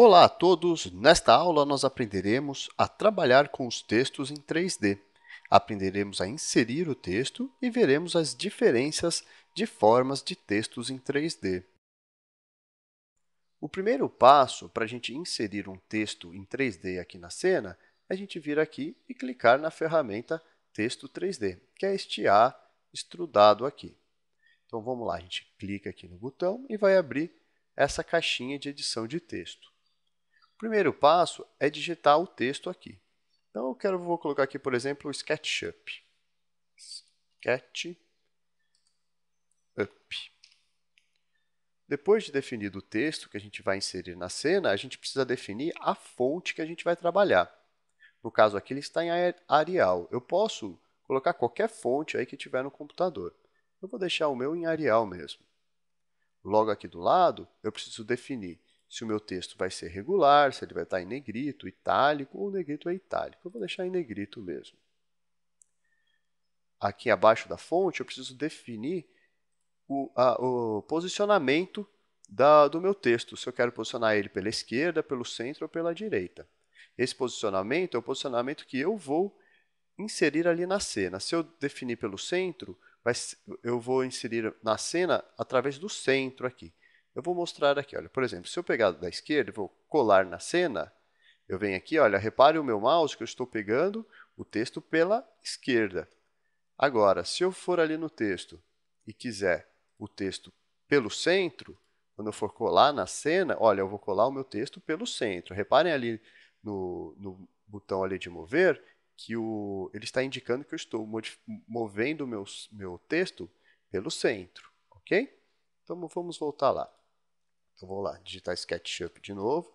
Olá a todos! Nesta aula, nós aprenderemos a trabalhar com os textos em 3D. Aprenderemos a inserir o texto e veremos as diferenças de formas de textos em 3D. O primeiro passo para a gente inserir um texto em 3D aqui na cena é a gente vir aqui e clicar na ferramenta Texto 3D, que é este A estrudado aqui. Então, vamos lá, a gente clica aqui no botão e vai abrir essa caixinha de edição de texto. O primeiro passo é digitar o texto aqui. Então, eu quero, vou colocar aqui, por exemplo, o SketchUp. SketchUp. Depois de definido o texto que a gente vai inserir na cena, a gente precisa definir a fonte que a gente vai trabalhar. No caso aqui, ele está em Arial. Eu posso colocar qualquer fonte aí que tiver no computador. Eu vou deixar o meu em Arial mesmo. Logo aqui do lado, eu preciso definir se o meu texto vai ser regular, se ele vai estar em negrito, itálico ou negrito é itálico. Eu vou deixar em negrito mesmo. Aqui abaixo da fonte, eu preciso definir o, a, o posicionamento da, do meu texto, se eu quero posicionar ele pela esquerda, pelo centro ou pela direita. Esse posicionamento é o posicionamento que eu vou inserir ali na cena. Se eu definir pelo centro, eu vou inserir na cena através do centro aqui. Eu vou mostrar aqui, olha, por exemplo, se eu pegar da esquerda, vou colar na cena, eu venho aqui, olha, repare o meu mouse que eu estou pegando o texto pela esquerda. Agora, se eu for ali no texto e quiser o texto pelo centro, quando eu for colar na cena, olha, eu vou colar o meu texto pelo centro. Reparem ali no, no botão ali de mover que o, ele está indicando que eu estou movendo o meu, meu texto pelo centro, ok? Então, vamos voltar lá. Então vou lá, digitar SketchUp de novo.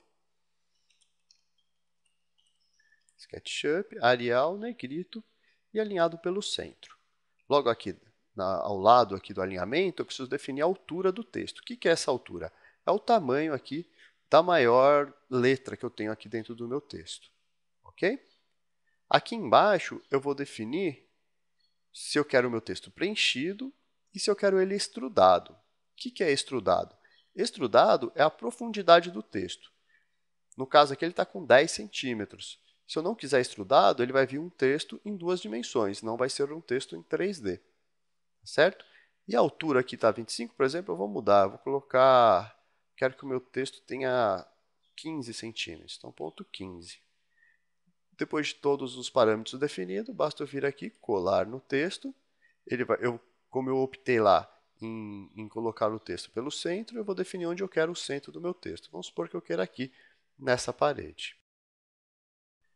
SketchUp, Arial, Negrito né, e alinhado pelo centro. Logo aqui, na, ao lado aqui do alinhamento, eu preciso definir a altura do texto. O que, que é essa altura? É o tamanho aqui da maior letra que eu tenho aqui dentro do meu texto. Ok? Aqui embaixo eu vou definir se eu quero o meu texto preenchido e se eu quero ele extrudado. O que, que é extrudado? Extrudado é a profundidade do texto. No caso aqui, ele está com 10 centímetros. Se eu não quiser extrudado, ele vai vir um texto em duas dimensões, não vai ser um texto em 3D. Tá certo? E a altura aqui está 25, por exemplo, eu vou mudar, vou colocar... Quero que o meu texto tenha 15 centímetros, então ponto 15. Depois de todos os parâmetros definidos, basta eu vir aqui, colar no texto. Ele vai, eu, como eu optei lá em, em colocar o texto pelo centro, eu vou definir onde eu quero o centro do meu texto. Vamos supor que eu queira aqui, nessa parede.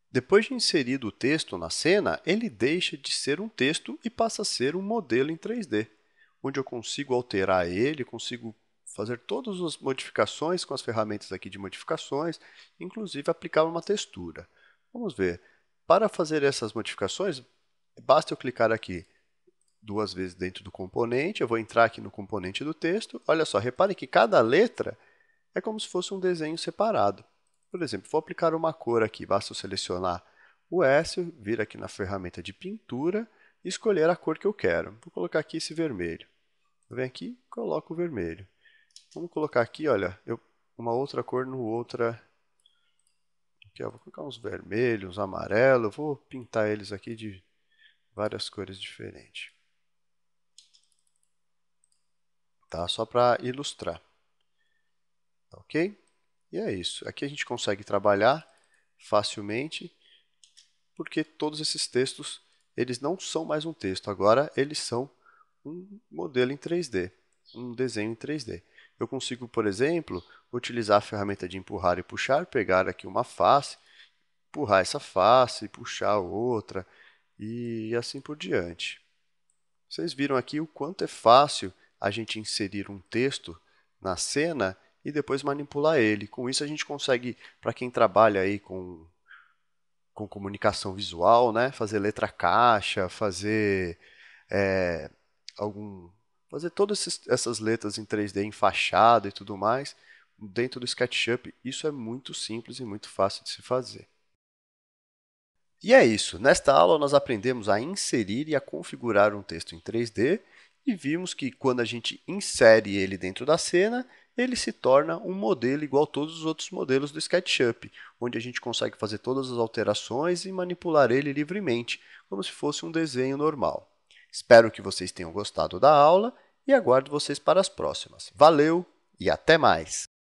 Depois de inserido o texto na cena, ele deixa de ser um texto e passa a ser um modelo em 3D, onde eu consigo alterar ele, consigo fazer todas as modificações com as ferramentas aqui de modificações, inclusive aplicar uma textura. Vamos ver. Para fazer essas modificações, basta eu clicar aqui duas vezes dentro do componente. Eu vou entrar aqui no componente do texto. Olha só, reparem que cada letra é como se fosse um desenho separado. Por exemplo, vou aplicar uma cor aqui. Basta eu selecionar o S, vir aqui na ferramenta de pintura e escolher a cor que eu quero. Vou colocar aqui esse vermelho. Eu venho aqui coloco o vermelho. Vamos colocar aqui, olha, eu, uma outra cor no outra... Aqui, ó, vou colocar uns vermelhos, uns amarelos, vou pintar eles aqui de várias cores diferentes. tá? Só para ilustrar. Ok? E é isso. Aqui a gente consegue trabalhar facilmente, porque todos esses textos, eles não são mais um texto, agora eles são um modelo em 3D, um desenho em 3D. Eu consigo, por exemplo, utilizar a ferramenta de empurrar e puxar, pegar aqui uma face, empurrar essa face, puxar outra e assim por diante. Vocês viram aqui o quanto é fácil a gente inserir um texto na cena e depois manipular ele. Com isso a gente consegue, para quem trabalha aí com, com comunicação visual, né, fazer letra caixa, fazer é, algum, fazer todas essas letras em 3D em fachada e tudo mais dentro do SketchUp. Isso é muito simples e muito fácil de se fazer. E é isso. Nesta aula nós aprendemos a inserir e a configurar um texto em 3D e vimos que quando a gente insere ele dentro da cena, ele se torna um modelo igual a todos os outros modelos do SketchUp, onde a gente consegue fazer todas as alterações e manipular ele livremente, como se fosse um desenho normal. Espero que vocês tenham gostado da aula e aguardo vocês para as próximas. Valeu e até mais!